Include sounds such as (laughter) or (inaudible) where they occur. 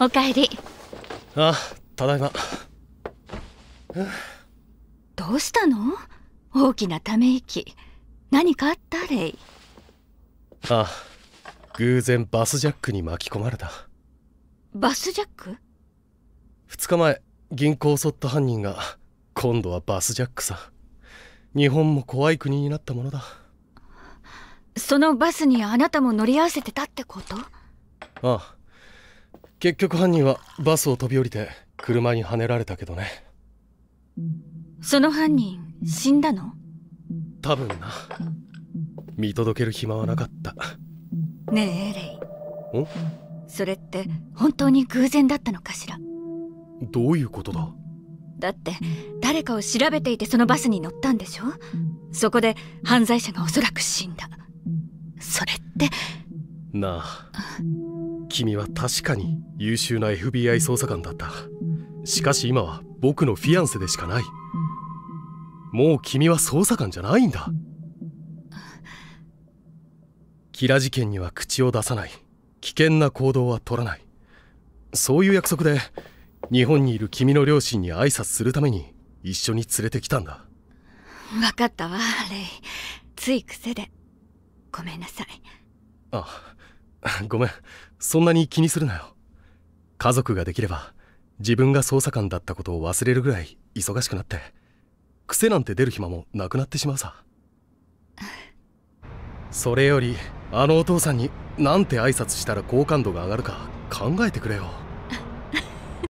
おかえりあただいまどうしたの大きなため息何かあったレイあ偶然バスジャックに巻き込まれたバスジャック2日前銀行を襲った犯人が今度はバスジャックさ日本も怖い国になったものだそのバスにあなたも乗り合わせてたってことああ結局犯人はバスを飛び降りて車にはねられたけどねその犯人死んだの多分な見届ける暇はなかったねえエレイそれって本当に偶然だったのかしらどういうことだだって誰かを調べていてそのバスに乗ったんでしょそこで犯罪者がおそらく死んだそれってなあ君は確かに優秀な FBI 捜査官だったしかし今は僕のフィアンセでしかないもう君は捜査官じゃないんだキラ事件には口を出さない危険な行動は取らないそういう約束で日本にいる君の両親に挨拶するために一緒に連れてきたんだ分かったわレイつい癖でごめんなさいああ (laughs) ごめんそんなに気にするなよ家族ができれば自分が捜査官だったことを忘れるぐらい忙しくなって癖なんて出る暇もなくなってしまうさそれよりあのお父さんになんて挨拶したら好感度が上がるか考えてくれよ